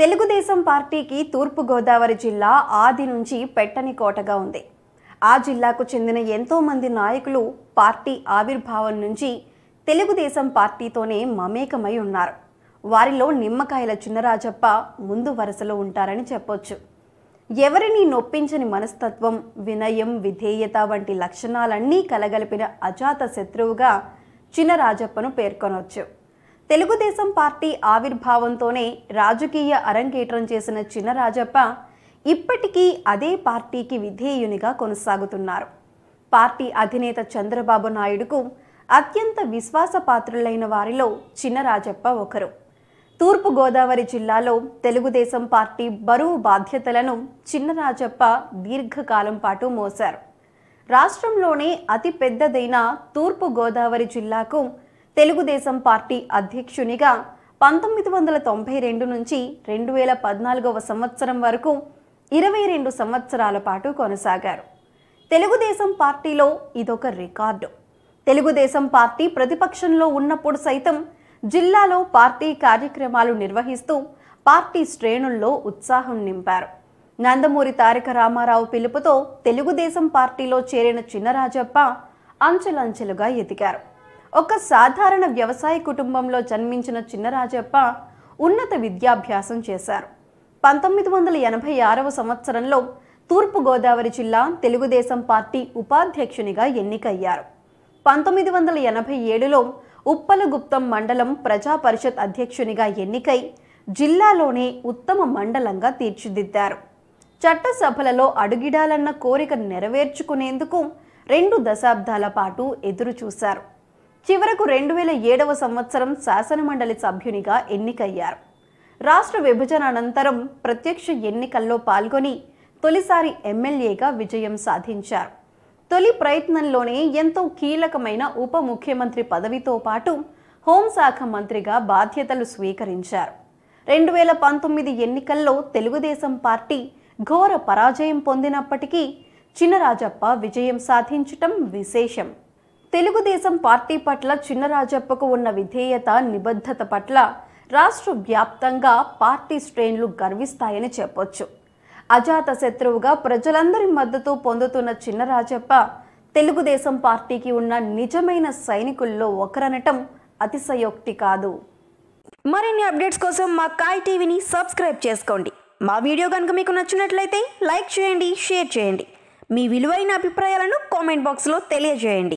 తెలుగుదేశం పార్టీకి తూర్పుగోదావరి జిల్లా ఆది నుంచి పెట్టని కోటగా ఉంది ఆ జిల్లాకు చెందిన ఎంతోమంది నాయకులు పార్టీ ఆవిర్భావం నుంచి తెలుగుదేశం పార్టీతోనే మమేకమై ఉన్నారు వారిలో నిమ్మకాయల చిన్నరాజప్ప ముందు వరుసలో ఉంటారని చెప్పొచ్చు ఎవరిని నొప్పించని మనస్తత్వం వినయం విధేయత వంటి లక్షణాలన్నీ కలగలిపిన అజాత శత్రువుగా చిన్నరాజప్పను పేర్కొనవచ్చు తెలుగుదేశం పార్టీ ఆవిర్భావంతోనే రాజకీయ అరంగేట్రం చేసిన చిన్న రాజప్ప ఇప్పటికీ అదే పార్టీకి విధేయునిగా కొనసాగుతున్నారు పార్టీ అధినేత చంద్రబాబు నాయుడుకు అత్యంత విశ్వాసపాత్రులైన వారిలో చిన్న రాజప్ప ఒకరు తూర్పుగోదావరి జిల్లాలో తెలుగుదేశం పార్టీ బరువు బాధ్యతలను చిన్న రాజప్ప దీర్ఘకాలం పాటు మోశారు రాష్ట్రంలోనే అతిపెద్దదైన తూర్పుగోదావరి జిల్లాకు తెలుగుదేశం పార్టీ అధ్యక్షునిగా పంతొమ్మిది వందల తొంభై రెండు నుంచి రెండు వేల పద్నాలుగవ సంవత్సరం వరకు ఇరవై రెండు సంవత్సరాల పాటు కొనసాగారు తెలుగుదేశం పార్టీలో ఇదొక రికార్డు తెలుగుదేశం పార్టీ ప్రతిపక్షంలో ఉన్నప్పుడు సైతం జిల్లాలో పార్టీ కార్యక్రమాలు నిర్వహిస్తూ పార్టీ శ్రేణుల్లో ఉత్సాహం నింపారు నందమూరి తారక రామారావు పిలుపుతో తెలుగుదేశం పార్టీలో చేరిన చిన్నరాజప్ప అంచెలంచెలుగా ఎదిగారు ఒక సాధారణ వ్యవసాయ కుటుంబంలో జన్మించిన చిన్నరాజప్ప ఉన్నత విద్యాభ్యాసం చేశారు పంతొమ్మిది వందల ఎనభై ఆరవ సంవత్సరంలో తూర్పుగోదావరి జిల్లా తెలుగుదేశం పార్టీ ఉపాధ్యక్షునిగా ఎన్నికయ్యారు పంతొమ్మిది వందల ఎనభై ఏడులో ఉప్పలగుప్తం మండలం ప్రజా పరిషత్ అధ్యక్షునిగా ఎన్నికై జిల్లాలోనే ఉత్తమ మండలంగా తీర్చిదిద్దారు చట్టసభలలో అడుగిడాలన్న కోరిక నెరవేర్చుకునేందుకు రెండు దశాబ్దాల పాటు ఎదురుచూశారు చివరకు రెండు వేల ఏడవ సంవత్సరం శాసనమండలి సభ్యునిగా ఎన్నికయ్యారు రాష్ట్ర విభజన అనంతరం ప్రత్యక్ష ఎన్నికల్లో పాల్గొని తొలిసారి ఎమ్మెల్యేగా విజయం సాధించారు తొలి ప్రయత్నంలోనే ఎంతో కీలకమైన ఉప ముఖ్యమంత్రి పదవితో పాటు హోంశాఖ మంత్రిగా బాధ్యతలు స్వీకరించారు రెండు వేల పంతొమ్మిది ఎన్నికల్లో తెలుగుదేశం పార్టీ ఘోర పరాజయం పొందినప్పటికీ చినరాజప్ప విజయం సాధించటం విశేషం తెలుగుదేశం పార్టీ పట్ల చిన్నరాజప్పకు ఉన్న విధేయత నిబద్ధత పట్ల రాష్ట్ర వ్యాప్తంగా పార్టీ శ్రేణులు గర్విస్తాయని చెప్పొచ్చు అజాత శత్రువుగా ప్రజలందరి మద్దతు పొందుతున్న చిన్నరాజప్ప తెలుగుదేశం పార్టీకి ఉన్న నిజమైన సైనికుల్లో ఒకరనటం అతిశయోక్తి కాదు మరిన్ని అప్డేట్స్ కోసం మా కాయ్ టీవీని సబ్స్క్రైబ్ చేసుకోండి మా వీడియో కనుక మీకు నచ్చినట్లయితే లైక్ చేయండి షేర్ చేయండి మీ విలువైన అభిప్రాయాలను కామెంట్ బాక్స్లో తెలియజేయండి